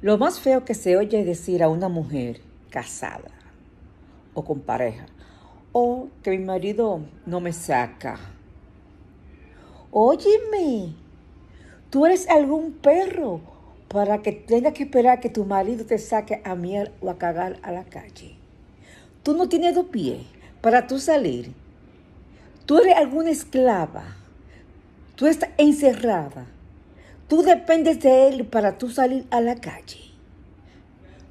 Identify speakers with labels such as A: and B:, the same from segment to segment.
A: Lo más feo que se oye es decir a una mujer casada o con pareja, o que mi marido no me saca. Óyeme, tú eres algún perro para que tengas que esperar que tu marido te saque a miel o a cagar a la calle. Tú no tienes dos pies para tú salir. Tú eres alguna esclava. Tú estás encerrada Tú dependes de Él para tú salir a la calle.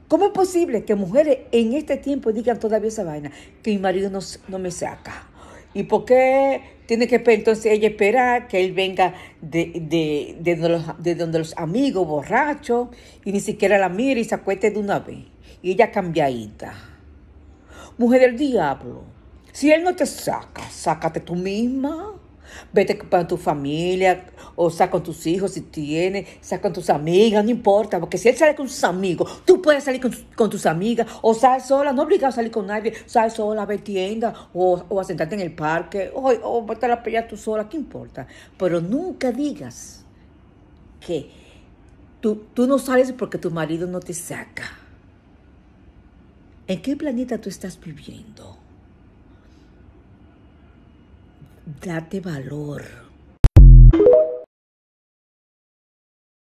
A: ¿Cómo es posible que mujeres en este tiempo digan todavía esa vaina? Que mi marido no, me saca. ¿Y por qué tiene que entonces ella esperar que él venga de, de, donde, los, amigos borrachos y ni siquiera la mira y se acueste de una vez? Y ella cambiadita. Mujer del diablo, si él no te saca, sácate tú misma. Vete para tu familia, o saca con tus hijos si tienes, saca con tus amigas, no importa, porque si él sale con sus amigos, tú puedes salir con, tus amigas, o sales sola, no obligado a salir con nadie, sales sola, a ver tienda, o, o a sentarte en el parque, o, o vete a la pelea tú sola, ¿qué importa? Pero nunca digas que tú, tú no sales porque tu marido no te saca. ¿En qué planeta tú estás viviendo? Date valor.